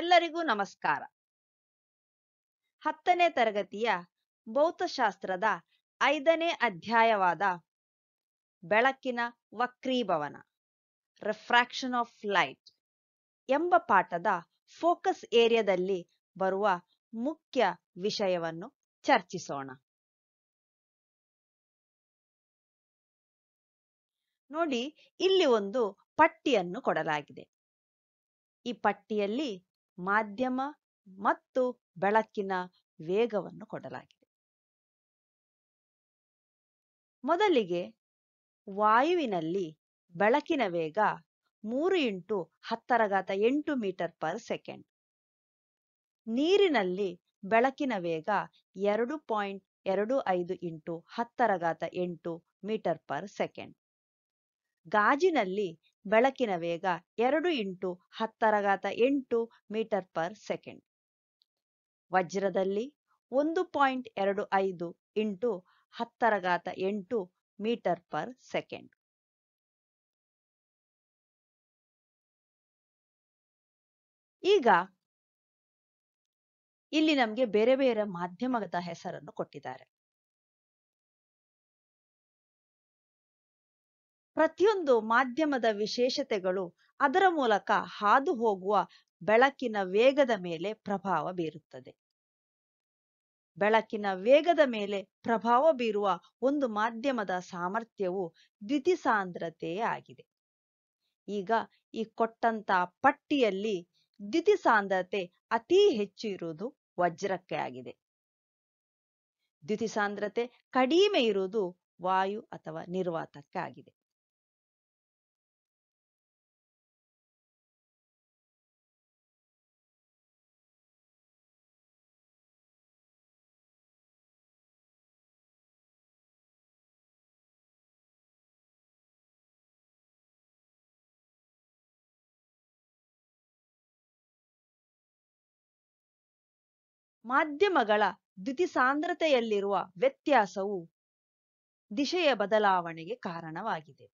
ಎಲ್ಲರಿಗೂ ನಮಸ್ಕಾರ ಹತ್ತನೇ ತರಗತಿಯ ಭೌತಶಾಸ್ತ್ರದ ಐದನೇ ಅಧ್ಯಾಯವಾದ ಬೆಳಕಿನ ವಕ್ರೀಭವನ ರಿಫ್ರಾಕ್ಷನ್ ಆಫ್ ಲೈಟ್ ಎಂಬ ಪಾಠದ ಫೋಕಸ್ ಏರಿಯಾದಲ್ಲಿ ಬರುವ ಮುಖ್ಯ ವಿಷಯವನ್ನು ಚರ್ಚಿಸೋಣ ನೋಡಿ ಇಲ್ಲಿ ಒಂದು ಪಟ್ಟಿಯನ್ನು ಕೊಡಲಾಗಿದೆ ಈ ಪಟ್ಟಿಯಲ್ಲಿ ಮಾಧ್ಯಮ ಮತ್ತು ಬೆಳಕಿನ ವೇಗವನ್ನು ಕೊಡಲಾಗಿದೆ ಮೊದಲಿಗೆ ವಾಯುವಿನಲ್ಲಿ ಬೆಳಕಿನ ವೇಗ ಮೂರು ಇಂಟು ಹತ್ತರಗಾತ ಎಂಟು ಮೀಟರ್ ಪರ್ ಸೆಕೆಂಡ್ ನೀರಿನಲ್ಲಿ ಬೆಳಕಿನ ವೇಗ ಎರಡು ಪಾಯಿಂಟ್ ಎರಡು ಐದು ಇಂಟು ಹತ್ತರಗಾತ ಎಂಟು ಮೀಟರ್ ಪರ್ ಸೆಕೆಂಡ್ ಗಾಜಿನಲ್ಲಿ ಬೆಳಕಿನ ವೇಗ ಎರಡು ಇಂಟು ಹತ್ತರ ಎಂಟು ಮೀಟರ್ ಪರ್ ಸೆಕೆಂಡ್ ವಜ್ರದಲ್ಲಿ ಒಂದು ಪಾಯಿಂಟ್ ಎರಡು ಐದು ಇಂಟು ಹತ್ತರ ಎಂಟು ಮೀಟರ್ ಪರ್ ಸೆಕೆಂಡ್ ಈಗ ಇಲ್ಲಿ ನಮಗೆ ಬೇರೆ ಬೇರೆ ಮಾಧ್ಯಮದ ಹೆಸರನ್ನು ಕೊಟ್ಟಿದ್ದಾರೆ ಪ್ರತಿಯೊಂದು ಮಾಧ್ಯಮದ ವಿಶೇಷತೆಗಳು ಅದರ ಮೂಲಕ ಹಾದು ಹೋಗುವ ಬೆಳಕಿನ ವೇಗದ ಮೇಲೆ ಪ್ರಭಾವ ಬೀರುತ್ತದೆ ಬೆಳಕಿನ ವೇಗದ ಮೇಲೆ ಪ್ರಭಾವ ಬೀರುವ ಒಂದು ಮಾಧ್ಯಮದ ಸಾಮರ್ಥ್ಯವು ಸಾಂದ್ರತೆಯೇ ಆಗಿದೆ ಈಗ ಈ ಕೊಟ್ಟಂತ ಪಟ್ಟಿಯಲ್ಲಿ ಸಾಂದ್ರತೆ ಅತಿ ಹೆಚ್ಚು ಇರುವುದು ವಜ್ರಕ್ಕೆ ಆಗಿದೆ ಸಾಂದ್ರತೆ ಕಡಿಮೆ ಇರುವುದು ವಾಯು ಅಥವಾ ನಿರ್ವಾತಕ್ಕೆ ಆಗಿದೆ ಮಾಧ್ಯಮಗಳ ದ್ಯುತಿಸಾಂದ್ರತೆಯಲ್ಲಿರುವ ವ್ಯತ್ಯಾಸವು ದಿಶೆಯ ಬದಲಾವಣೆಗೆ ಕಾರಣವಾಗಿದೆ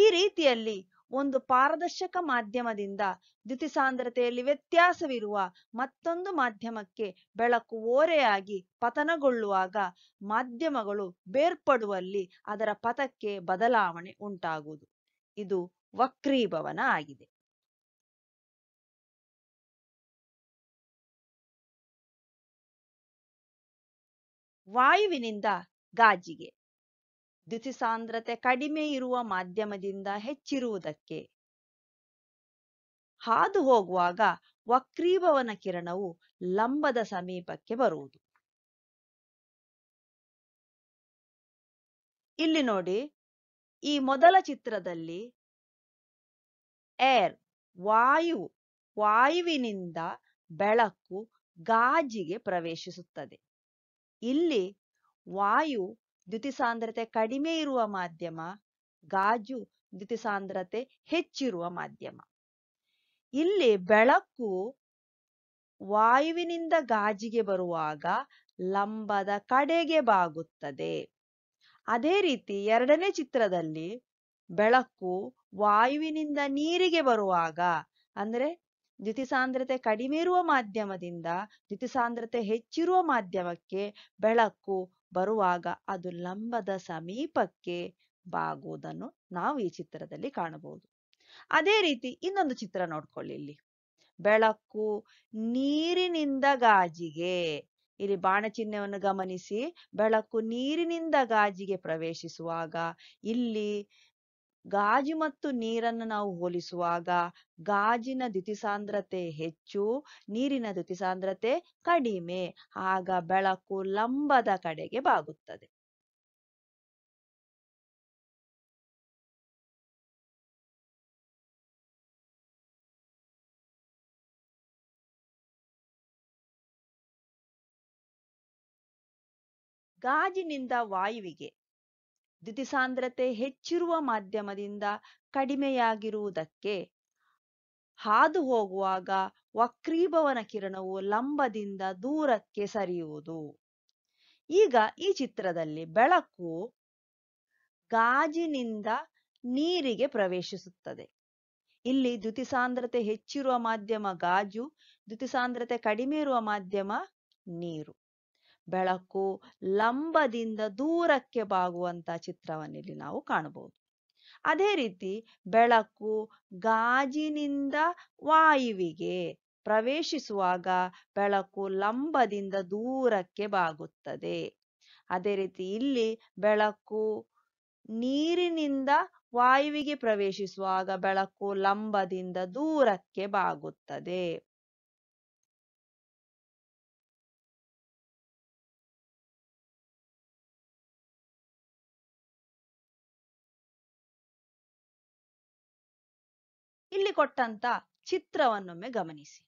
ಈ ರೀತಿಯಲ್ಲಿ ಒಂದು ಪಾರದರ್ಶಕ ಮಾಧ್ಯಮದಿಂದ ದ್ಯುತಿಸಾಂದ್ರತೆಯಲ್ಲಿ ವ್ಯತ್ಯಾಸವಿರುವ ಮತ್ತೊಂದು ಮಾಧ್ಯಮಕ್ಕೆ ಬೆಳಕು ಓರೆಯಾಗಿ ಪತನಗೊಳ್ಳುವಾಗ ಮಾಧ್ಯಮಗಳು ಬೇರ್ಪಡುವಲ್ಲಿ ಅದರ ಪಥಕ್ಕೆ ಬದಲಾವಣೆ ಉಂಟಾಗುವುದು ಇದು ವಕ್ರೀಭವನ ಆಗಿದೆ ವಾಯುವಿನಿಂದ ಗಾಜಿಗೆ ಸಾಂದ್ರತೆ ಕಡಿಮೆ ಇರುವ ಮಾಧ್ಯಮದಿಂದ ಹೆಚ್ಚಿರುವುದಕ್ಕೆ ಹಾದು ಹೋಗುವಾಗ ವಕ್ರೀಭವನ ಕಿರಣವು ಲಂಬದ ಸಮೀಪಕ್ಕೆ ಬರುವುದು ಇಲ್ಲಿ ನೋಡಿ ಈ ಮೊದಲ ಚಿತ್ರದಲ್ಲಿ ಏರ್ ವಾಯು ವಾಯುವಿನಿಂದ ಬೆಳಕು ಗಾಜಿಗೆ ಪ್ರವೇಶಿಸುತ್ತದೆ ಇಲ್ಲಿ ವಾಯು ಸಾಂದ್ರತೆ ಕಡಿಮೆ ಇರುವ ಮಾಧ್ಯಮ ಗಾಜು ಸಾಂದ್ರತೆ ಹೆಚ್ಚಿರುವ ಮಾಧ್ಯಮ ಇಲ್ಲಿ ಬೆಳಕು ವಾಯುವಿನಿಂದ ಗಾಜಿಗೆ ಬರುವಾಗ ಲಂಬದ ಕಡೆಗೆ ಬಾಗುತ್ತದೆ ಅದೇ ರೀತಿ ಎರಡನೇ ಚಿತ್ರದಲ್ಲಿ ಬೆಳಕು ವಾಯುವಿನಿಂದ ನೀರಿಗೆ ಬರುವಾಗ ಅಂದ್ರೆ ದ್ಯುತಿ ಸಾಂದ್ರತೆ ಕಡಿಮೆ ಇರುವ ಮಾಧ್ಯಮದಿಂದ ದ್ಯುತಿ ಸಾಂದ್ರತೆ ಹೆಚ್ಚಿರುವ ಮಾಧ್ಯಮಕ್ಕೆ ಬೆಳಕು ಬರುವಾಗ ಅದು ಲಂಬದ ಸಮೀಪಕ್ಕೆ ಬಾಗುವುದನ್ನು ನಾವು ಈ ಚಿತ್ರದಲ್ಲಿ ಕಾಣಬಹುದು ಅದೇ ರೀತಿ ಇನ್ನೊಂದು ಚಿತ್ರ ನೋಡ್ಕೊಳ್ಳಿ ಇಲ್ಲಿ ಬೆಳಕು ನೀರಿನಿಂದ ಗಾಜಿಗೆ ಇಲ್ಲಿ ಬಾಣಚಿಹ್ನೆಯನ್ನು ಗಮನಿಸಿ ಬೆಳಕು ನೀರಿನಿಂದ ಗಾಜಿಗೆ ಪ್ರವೇಶಿಸುವಾಗ ಇಲ್ಲಿ ಗಾಜು ಮತ್ತು ನೀರನ್ನು ನಾವು ಹೋಲಿಸುವಾಗ ಗಾಜಿನ ಸಾಂದ್ರತೆ ಹೆಚ್ಚು ನೀರಿನ ಸಾಂದ್ರತೆ ಕಡಿಮೆ ಆಗ ಬೆಳಕು ಲಂಬದ ಕಡೆಗೆ ಬಾಗುತ್ತದೆ ಗಾಜಿನಿಂದ ವಾಯುವಿಗೆ ದ್ಯುತಿಸಾಂದ್ರತೆ ಹೆಚ್ಚಿರುವ ಮಾಧ್ಯಮದಿಂದ ಕಡಿಮೆಯಾಗಿರುವುದಕ್ಕೆ ಹಾದು ಹೋಗುವಾಗ ವಕ್ರೀಭವನ ಕಿರಣವು ಲಂಬದಿಂದ ದೂರಕ್ಕೆ ಸರಿಯುವುದು ಈಗ ಈ ಚಿತ್ರದಲ್ಲಿ ಬೆಳಕು ಗಾಜಿನಿಂದ ನೀರಿಗೆ ಪ್ರವೇಶಿಸುತ್ತದೆ ಇಲ್ಲಿ ದ್ಯುತಿಸಾಂದ್ರತೆ ಹೆಚ್ಚಿರುವ ಮಾಧ್ಯಮ ಗಾಜು ದ್ಯುತಿಸಾಂದ್ರತೆ ಕಡಿಮೆ ಇರುವ ಮಾಧ್ಯಮ ನೀರು ಬೆಳಕು ಲಂಬದಿಂದ ದೂರಕ್ಕೆ ಬಾಗುವಂತ ಚಿತ್ರವನ್ನಿಲ್ಲಿ ನಾವು ಕಾಣಬಹುದು ಅದೇ ರೀತಿ ಬೆಳಕು ಗಾಜಿನಿಂದ ವಾಯುವಿಗೆ ಪ್ರವೇಶಿಸುವಾಗ ಬೆಳಕು ಲಂಬದಿಂದ ದೂರಕ್ಕೆ ಬಾಗುತ್ತದೆ ಅದೇ ರೀತಿ ಇಲ್ಲಿ ಬೆಳಕು ನೀರಿನಿಂದ ವಾಯುವಿಗೆ ಪ್ರವೇಶಿಸುವಾಗ ಬೆಳಕು ಲಂಬದಿಂದ ದೂರಕ್ಕೆ ಬಾಗುತ್ತದೆ ಇಲ್ಲಿ ಕೊಟ್ಟಂತ ಚಿತ್ರವನ್ನೊಮ್ಮೆ ಗಮನಿಸಿ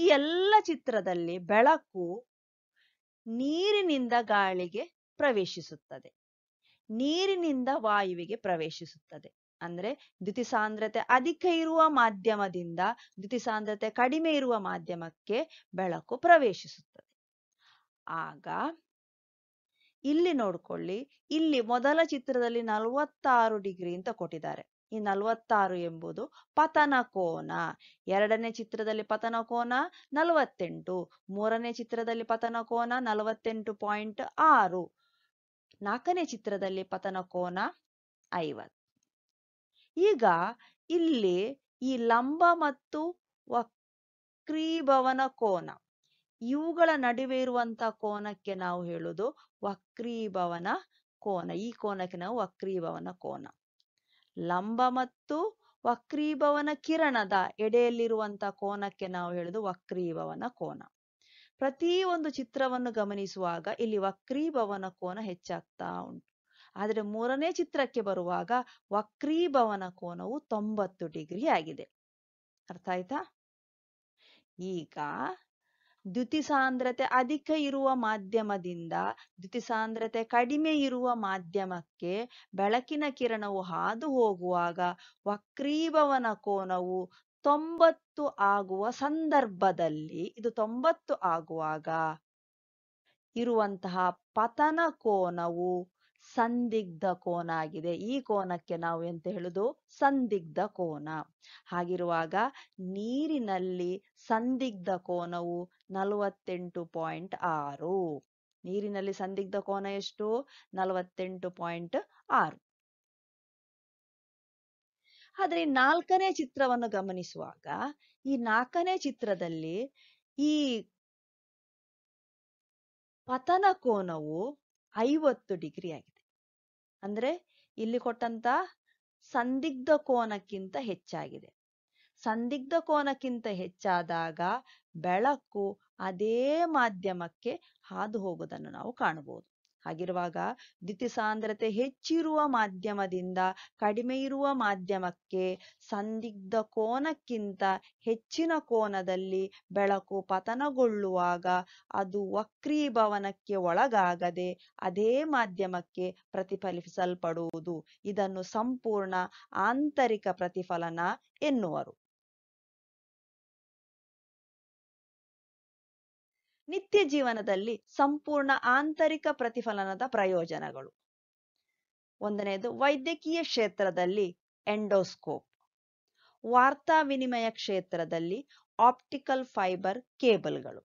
ಈ ಎಲ್ಲ ಚಿತ್ರದಲ್ಲಿ ಬೆಳಕು ನೀರಿನಿಂದ ಗಾಳಿಗೆ ಪ್ರವೇಶಿಸುತ್ತದೆ ನೀರಿನಿಂದ ವಾಯುವಿಗೆ ಪ್ರವೇಶಿಸುತ್ತದೆ ಅಂದ್ರೆ ಸಾಂದ್ರತೆ ಅಧಿಕ ಇರುವ ಮಾಧ್ಯಮದಿಂದ ಸಾಂದ್ರತೆ ಕಡಿಮೆ ಇರುವ ಮಾಧ್ಯಮಕ್ಕೆ ಬೆಳಕು ಪ್ರವೇಶಿಸುತ್ತದೆ ಆಗ ಇಲ್ಲಿ ನೋಡ್ಕೊಳ್ಳಿ ಇಲ್ಲಿ ಮೊದಲ ಚಿತ್ರದಲ್ಲಿ ನಲವತ್ತಾರು ಡಿಗ್ರಿ ಅಂತ ಕೊಟ್ಟಿದ್ದಾರೆ ಈ ನಲವತ್ತಾರು ಎಂಬುದು ಪತನ ಕೋನ ಎರಡನೇ ಚಿತ್ರದಲ್ಲಿ ಪತನ ಕೋನ ನಲವತ್ತೆಂಟು ಮೂರನೇ ಚಿತ್ರದಲ್ಲಿ ಪತನ ಕೋನ ನಲವತ್ತೆಂಟು ಪಾಯಿಂಟ್ ಆರು ನಾಲ್ಕನೇ ಚಿತ್ರದಲ್ಲಿ ಪತನ ಕೋನ ಐವತ್ತು ಈಗ ಇಲ್ಲಿ ಈ ಲಂಬ ಮತ್ತು ವಕ್ರೀಭವನ ಕೋನ ಇವುಗಳ ನಡುವೆ ಇರುವಂತ ಕೋನಕ್ಕೆ ನಾವು ಹೇಳುದು ವಕ್ರೀಭವನ ಕೋನ ಈ ಕೋನಕ್ಕೆ ನಾವು ವಕ್ರೀಭವನ ಕೋನ ಲಂಬ ಮತ್ತು ವಕ್ರೀಭವನ ಕಿರಣದ ಎಡೆಯಲ್ಲಿರುವಂತ ಕೋನಕ್ಕೆ ನಾವು ಹೇಳುದು ವಕ್ರೀಭವನ ಕೋನ ಪ್ರತಿ ಒಂದು ಚಿತ್ರವನ್ನು ಗಮನಿಸುವಾಗ ಇಲ್ಲಿ ವಕ್ರೀಭವನ ಕೋನ ಹೆಚ್ಚಾಗ್ತಾ ಉಂಟು ಆದರೆ ಮೂರನೇ ಚಿತ್ರಕ್ಕೆ ಬರುವಾಗ ವಕ್ರೀಭವನ ಕೋನವು ತೊಂಬತ್ತು ಡಿಗ್ರಿ ಆಗಿದೆ ಅರ್ಥ ಆಯ್ತಾ ಈಗ ಸಾಂದ್ರತೆ ಅಧಿಕ ಇರುವ ಮಾಧ್ಯಮದಿಂದ ಸಾಂದ್ರತೆ ಕಡಿಮೆ ಇರುವ ಮಾಧ್ಯಮಕ್ಕೆ ಬೆಳಕಿನ ಕಿರಣವು ಹಾದು ಹೋಗುವಾಗ ವಕ್ರೀಭವನ ಕೋನವು ತೊಂಬತ್ತು ಆಗುವ ಸಂದರ್ಭದಲ್ಲಿ ಇದು ತೊಂಬತ್ತು ಆಗುವಾಗ ಇರುವಂತಹ ಪತನ ಕೋನವು ಸಂದಿಗ್ಧ ಕೋನ ಆಗಿದೆ ಈ ಕೋನಕ್ಕೆ ನಾವು ಎಂತ ಹೇಳುದು ಸಂದಿಗ್ಧ ಕೋನ ಹಾಗಿರುವಾಗ ನೀರಿನಲ್ಲಿ ಸಂದಿಗ್ಧ ಕೋನವು ನಲವತ್ತೆಂಟು ಪಾಯಿಂಟ್ ಆರು ನೀರಿನಲ್ಲಿ ಸಂದಿಗ್ಧ ಕೋನ ಎಷ್ಟು ನಲವತ್ತೆಂಟು ಪಾಯಿಂಟ್ ಆರು ಆದರೆ ನಾಲ್ಕನೇ ಚಿತ್ರವನ್ನು ಗಮನಿಸುವಾಗ ಈ ನಾಲ್ಕನೇ ಚಿತ್ರದಲ್ಲಿ ಈ ಪತನ ಕೋನವು ಐವತ್ತು ಡಿಗ್ರಿ ಆಗಿದೆ ಅಂದ್ರೆ ಇಲ್ಲಿ ಕೊಟ್ಟಂತ ಸಂದಿಗ್ಧ ಕೋನಕ್ಕಿಂತ ಹೆಚ್ಚಾಗಿದೆ ಸಂದಿಗ್ಧ ಕೋನಕ್ಕಿಂತ ಹೆಚ್ಚಾದಾಗ ಬೆಳಕು ಅದೇ ಮಾಧ್ಯಮಕ್ಕೆ ಹಾದು ಹೋಗುವುದನ್ನು ನಾವು ಕಾಣಬಹುದು ಹಾಗಿರುವಾಗ ದ್ಯುತಿ ಸಾಂದ್ರತೆ ಹೆಚ್ಚಿರುವ ಮಾಧ್ಯಮದಿಂದ ಕಡಿಮೆ ಇರುವ ಮಾಧ್ಯಮಕ್ಕೆ ಸಂದಿಗ್ಧ ಕೋನಕ್ಕಿಂತ ಹೆಚ್ಚಿನ ಕೋನದಲ್ಲಿ ಬೆಳಕು ಪತನಗೊಳ್ಳುವಾಗ ಅದು ವಕ್ರೀಭವನಕ್ಕೆ ಒಳಗಾಗದೆ ಅದೇ ಮಾಧ್ಯಮಕ್ಕೆ ಪ್ರತಿಫಲಿಸಲ್ಪಡುವುದು ಇದನ್ನು ಸಂಪೂರ್ಣ ಆಂತರಿಕ ಪ್ರತಿಫಲನ ಎನ್ನುವರು ನಿತ್ಯ ಜೀವನದಲ್ಲಿ ಸಂಪೂರ್ಣ ಆಂತರಿಕ ಪ್ರತಿಫಲನದ ಪ್ರಯೋಜನಗಳು ಒಂದನೆಯದು ವೈದ್ಯಕೀಯ ಕ್ಷೇತ್ರದಲ್ಲಿ ಎಂಡೋಸ್ಕೋಪ್ ವಾರ್ತಾ ವಿನಿಮಯ ಕ್ಷೇತ್ರದಲ್ಲಿ ಆಪ್ಟಿಕಲ್ ಫೈಬರ್ ಕೇಬಲ್ಗಳು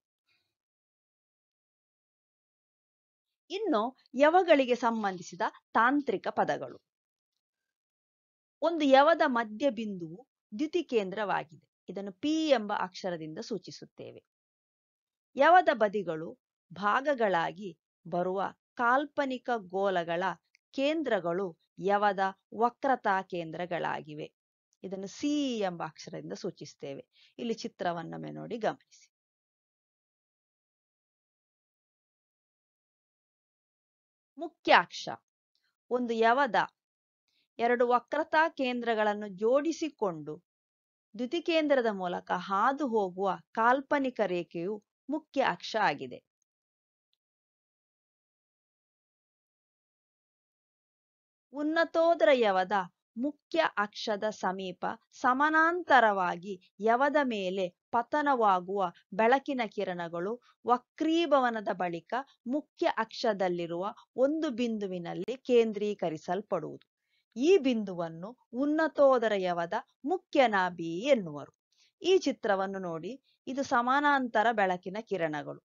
ಇನ್ನು ಯವಗಳಿಗೆ ಸಂಬಂಧಿಸಿದ ತಾಂತ್ರಿಕ ಪದಗಳು ಒಂದು ಯವದ ಮಧ್ಯ ಬಿಂದುವು ಕೇಂದ್ರವಾಗಿದೆ ಇದನ್ನು ಪಿ ಎಂಬ ಅಕ್ಷರದಿಂದ ಸೂಚಿಸುತ್ತೇವೆ ಯವದ ಬದಿಗಳು ಭಾಗಗಳಾಗಿ ಬರುವ ಕಾಲ್ಪನಿಕ ಗೋಲಗಳ ಕೇಂದ್ರಗಳು ಯವದ ವಕ್ರತಾ ಕೇಂದ್ರಗಳಾಗಿವೆ ಇದನ್ನು ಸಿ ಎಂಬ ಅಕ್ಷರದಿಂದ ಸೂಚಿಸುತ್ತೇವೆ ಇಲ್ಲಿ ಚಿತ್ರವನ್ನೊಮ್ಮೆ ನೋಡಿ ಗಮನಿಸಿ ಮುಖ್ಯಾಕ್ಷ ಒಂದು ಯವದ ಎರಡು ವಕ್ರತಾ ಕೇಂದ್ರಗಳನ್ನು ಜೋಡಿಸಿಕೊಂಡು ದ್ಯುತಿಕೇಂದ್ರದ ಮೂಲಕ ಹಾದು ಹೋಗುವ ಕಾಲ್ಪನಿಕ ರೇಖೆಯು ಮುಖ್ಯ ಅಕ್ಷ ಆಗಿದೆ ಉನ್ನತೋದರ ಯವದ ಮುಖ್ಯ ಅಕ್ಷದ ಸಮೀಪ ಸಮಾನಾಂತರವಾಗಿ ಯವದ ಮೇಲೆ ಪತನವಾಗುವ ಬೆಳಕಿನ ಕಿರಣಗಳು ವಕ್ರೀಭವನದ ಬಳಿಕ ಮುಖ್ಯ ಅಕ್ಷದಲ್ಲಿರುವ ಒಂದು ಬಿಂದುವಿನಲ್ಲಿ ಕೇಂದ್ರೀಕರಿಸಲ್ಪಡುವುದು ಈ ಬಿಂದುವನ್ನು ಉನ್ನತೋದರ ಯವದ ಮುಖ್ಯ ನಾಭಿ ಎನ್ನುವರು ಈ ಚಿತ್ರವನ್ನು ನೋಡಿ ಇದು ಸಮಾನಾಂತರ ಬೆಳಕಿನ ಕಿರಣಗಳು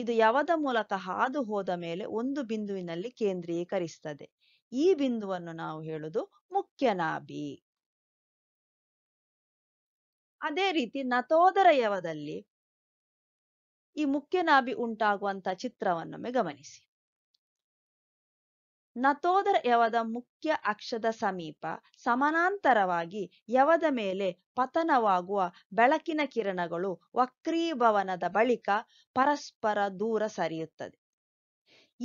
ಇದು ಯವದ ಮೂಲಕ ಹಾದು ಹೋದ ಮೇಲೆ ಒಂದು ಬಿಂದುವಿನಲ್ಲಿ ಕೇಂದ್ರೀಕರಿಸುತ್ತದೆ ಈ ಬಿಂದುವನ್ನು ನಾವು ಹೇಳುದು ಮುಖ್ಯ ನಾಭಿ ಅದೇ ರೀತಿ ನತೋದರ ಯವದಲ್ಲಿ ಈ ಮುಖ್ಯ ನಾಭಿ ಉಂಟಾಗುವಂತಹ ಚಿತ್ರವನ್ನೊಮ್ಮೆ ಗಮನಿಸಿ ನತೋದರ ಯವದ ಮುಖ್ಯ ಅಕ್ಷದ ಸಮೀಪ ಸಮಾನಾಂತರವಾಗಿ ಯವದ ಮೇಲೆ ಪತನವಾಗುವ ಬೆಳಕಿನ ಕಿರಣಗಳು ವಕ್ರೀಭವನದ ಬಳಿಕ ಪರಸ್ಪರ ದೂರ ಸರಿಯುತ್ತದೆ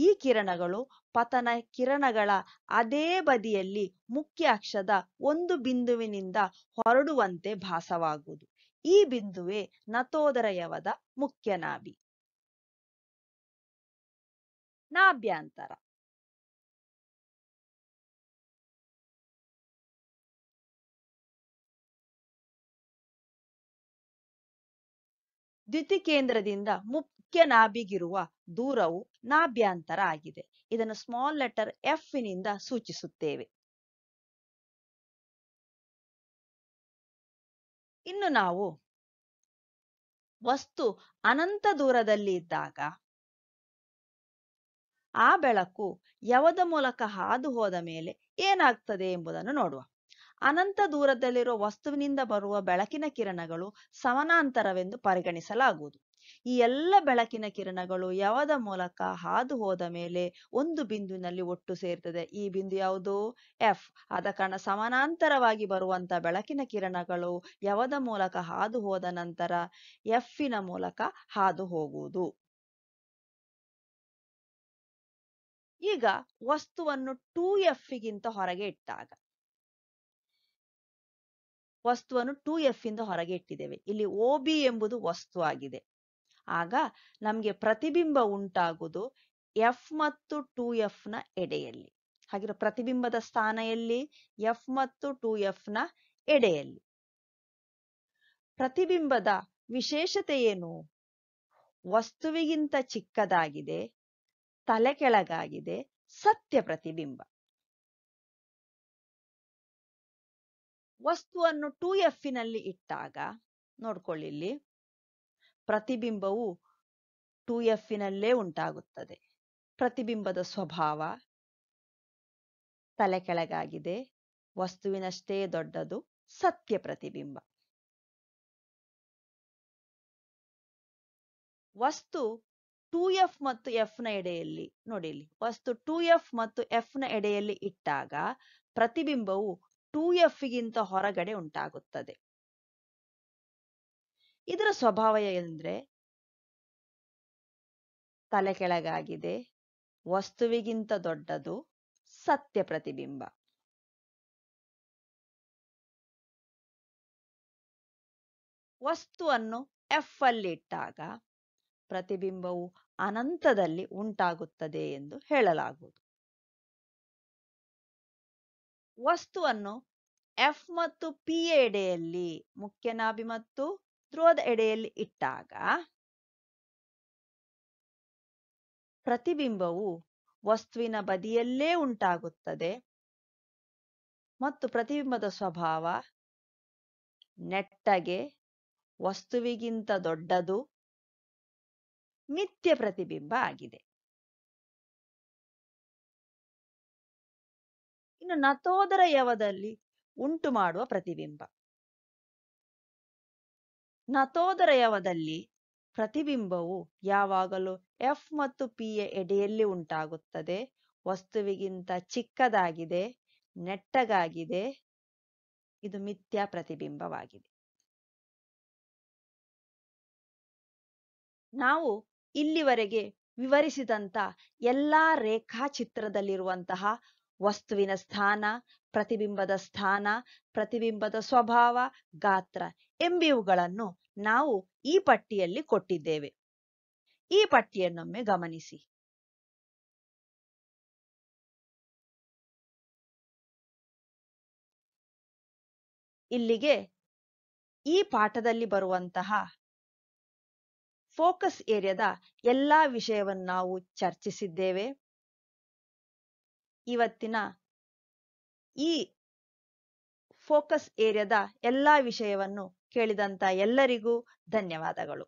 ಈ ಕಿರಣಗಳು ಪತನ ಕಿರಣಗಳ ಅದೇ ಬದಿಯಲ್ಲಿ ಮುಖ್ಯ ಅಕ್ಷದ ಒಂದು ಬಿಂದುವಿನಿಂದ ಹೊರಡುವಂತೆ ಭಾಸವಾಗುವುದು ಈ ಬಿಂದುವೇ ಯವದ ಮುಖ್ಯ ನಾಭಿ ನಾಭ್ಯಾಂತರ ದ್ಯುತಿ ಕೇಂದ್ರದಿಂದ ಮುಖ್ಯ ನಾಭಿಗಿರುವ ದೂರವು ನಾಭ್ಯಾಂತರ ಆಗಿದೆ ಇದನ್ನು ಸ್ಮಾಲ್ ಲೆಟರ್ ಎಫ್ ನಿಂದ ಸೂಚಿಸುತ್ತೇವೆ ಇನ್ನು ನಾವು ವಸ್ತು ಅನಂತ ದೂರದಲ್ಲಿ ಇದ್ದಾಗ ಆ ಬೆಳಕು ಯವದ ಮೂಲಕ ಹಾದು ಹೋದ ಮೇಲೆ ಏನಾಗ್ತದೆ ಎಂಬುದನ್ನು ನೋಡುವ ಅನಂತ ದೂರದಲ್ಲಿರುವ ವಸ್ತುವಿನಿಂದ ಬರುವ ಬೆಳಕಿನ ಕಿರಣಗಳು ಸಮಾನಾಂತರವೆಂದು ಪರಿಗಣಿಸಲಾಗುವುದು ಈ ಎಲ್ಲ ಬೆಳಕಿನ ಕಿರಣಗಳು ಯವದ ಮೂಲಕ ಹಾದು ಹೋದ ಮೇಲೆ ಒಂದು ಬಿಂದುವಿನಲ್ಲಿ ಒಟ್ಟು ಸೇರ್ತದೆ ಈ ಬಿಂದು ಯಾವುದು ಎಫ್ ಆದ ಕಾರಣ ಸಮಾನಾಂತರವಾಗಿ ಬರುವಂತ ಬೆಳಕಿನ ಕಿರಣಗಳು ಯವದ ಮೂಲಕ ಹಾದು ಹೋದ ನಂತರ ಎಫ್ಇನ ಮೂಲಕ ಹಾದು ಹೋಗುವುದು ಈಗ ವಸ್ತುವನ್ನು ಟೂ ಎಫ್ ಗಿಂತ ಹೊರಗೆ ಇಟ್ಟಾಗ ವಸ್ತುವನ್ನು ಟು ಎಫ್ ಇಂದ ಹೊರಗೆ ಇಟ್ಟಿದ್ದೇವೆ ಇಲ್ಲಿ ಒ ಬಿ ಎಂಬುದು ವಸ್ತು ಆಗಿದೆ ಆಗ ನಮಗೆ ಪ್ರತಿಬಿಂಬ ಉಂಟಾಗುವುದು ಎಫ್ ಮತ್ತು ಟು ಎಫ್ ನ ಎಡೆಯಲ್ಲಿ ಹಾಗಿರೋ ಪ್ರತಿಬಿಂಬದ ಸ್ಥಾನ ಎಲ್ಲಿ ಎಫ್ ಮತ್ತು ಟು ಎಫ್ ನ ಎಡೆಯಲ್ಲಿ ಪ್ರತಿಬಿಂಬದ ವಿಶೇಷತೆ ಏನು ವಸ್ತುವಿಗಿಂತ ಚಿಕ್ಕದಾಗಿದೆ ತಲೆ ಕೆಳಗಾಗಿದೆ ಸತ್ಯ ಪ್ರತಿಬಿಂಬ ವಸ್ತುವನ್ನು ಟು ಎಫ್ನಲ್ಲಿ ಇಟ್ಟಾಗ ಇಲ್ಲಿ ಪ್ರತಿಬಿಂಬವು ಟು ಎಫ್ನಲ್ಲೇ ಉಂಟಾಗುತ್ತದೆ ಪ್ರತಿಬಿಂಬದ ಸ್ವಭಾವ ತಲೆ ಕೆಳಗಾಗಿದೆ ವಸ್ತುವಿನಷ್ಟೇ ದೊಡ್ಡದು ಸತ್ಯ ಪ್ರತಿಬಿಂಬ ವಸ್ತು ಟು ಎಫ್ ಮತ್ತು ಎಫ್ ನ ಎಡೆಯಲ್ಲಿ ನೋಡಿಲಿ ವಸ್ತು ಟು ಎಫ್ ಮತ್ತು ಎಫ್ ನ ಎಡೆಯಲ್ಲಿ ಇಟ್ಟಾಗ ಪ್ರತಿಬಿಂಬವು ಟೂ ಎಫ್ಗಿಂತ ಹೊರಗಡೆ ಉಂಟಾಗುತ್ತದೆ ಇದರ ಸ್ವಭಾವ ಎಂದ್ರೆ ತಲೆ ಕೆಳಗಾಗಿದೆ ವಸ್ತುವಿಗಿಂತ ದೊಡ್ಡದು ಸತ್ಯ ಪ್ರತಿಬಿಂಬ ವಸ್ತುವನ್ನು ಎಫ್ ಅಲ್ಲಿ ಇಟ್ಟಾಗ ಪ್ರತಿಬಿಂಬವು ಅನಂತದಲ್ಲಿ ಉಂಟಾಗುತ್ತದೆ ಎಂದು ಹೇಳಲಾಗುವುದು ವಸ್ತುವನ್ನು ಎಫ್ ಮತ್ತು ಪಿ ಎಡೆಯಲ್ಲಿ ಮುಖ್ಯ ನಾಭಿ ಮತ್ತು ಧ್ರುವದ ಎಡೆಯಲ್ಲಿ ಇಟ್ಟಾಗ ಪ್ರತಿಬಿಂಬವು ವಸ್ತುವಿನ ಬದಿಯಲ್ಲೇ ಉಂಟಾಗುತ್ತದೆ ಮತ್ತು ಪ್ರತಿಬಿಂಬದ ಸ್ವಭಾವ ನೆಟ್ಟಗೆ ವಸ್ತುವಿಗಿಂತ ದೊಡ್ಡದು ಮಿಥ್ಯ ಪ್ರತಿಬಿಂಬ ಆಗಿದೆ ಇನ್ನು ಯವದಲ್ಲಿ ಉಂಟು ಮಾಡುವ ಪ್ರತಿಬಿಂಬ ಯವದಲ್ಲಿ ಪ್ರತಿಬಿಂಬವು ಯಾವಾಗಲೂ ಎಫ್ ಮತ್ತು ಪಿಎ ಎಡೆಯಲ್ಲಿ ಉಂಟಾಗುತ್ತದೆ ವಸ್ತುವಿಗಿಂತ ಚಿಕ್ಕದಾಗಿದೆ ನೆಟ್ಟಗಾಗಿದೆ ಇದು ಮಿಥ್ಯಾ ಪ್ರತಿಬಿಂಬವಾಗಿದೆ ನಾವು ಇಲ್ಲಿವರೆಗೆ ವಿವರಿಸಿದಂತ ಎಲ್ಲಾ ರೇಖಾಚಿತ್ರದಲ್ಲಿರುವಂತಹ ವಸ್ತುವಿನ ಸ್ಥಾನ ಪ್ರತಿಬಿಂಬದ ಸ್ಥಾನ ಪ್ರತಿಬಿಂಬದ ಸ್ವಭಾವ ಗಾತ್ರ ಎಂಬಿವುಗಳನ್ನು ನಾವು ಈ ಪಟ್ಟಿಯಲ್ಲಿ ಕೊಟ್ಟಿದ್ದೇವೆ ಈ ಪಟ್ಟಿಯನ್ನೊಮ್ಮೆ ಗಮನಿಸಿ ಇಲ್ಲಿಗೆ ಈ ಪಾಠದಲ್ಲಿ ಬರುವಂತಹ ಫೋಕಸ್ ಏರಿಯಾದ ಎಲ್ಲಾ ವಿಷಯವನ್ನು ನಾವು ಚರ್ಚಿಸಿದ್ದೇವೆ ಇವತ್ತಿನ ಈ ಫೋಕಸ್ ಏರಿಯಾದ ಎಲ್ಲಾ ವಿಷಯವನ್ನು ಕೇಳಿದಂತ ಎಲ್ಲರಿಗೂ ಧನ್ಯವಾದಗಳು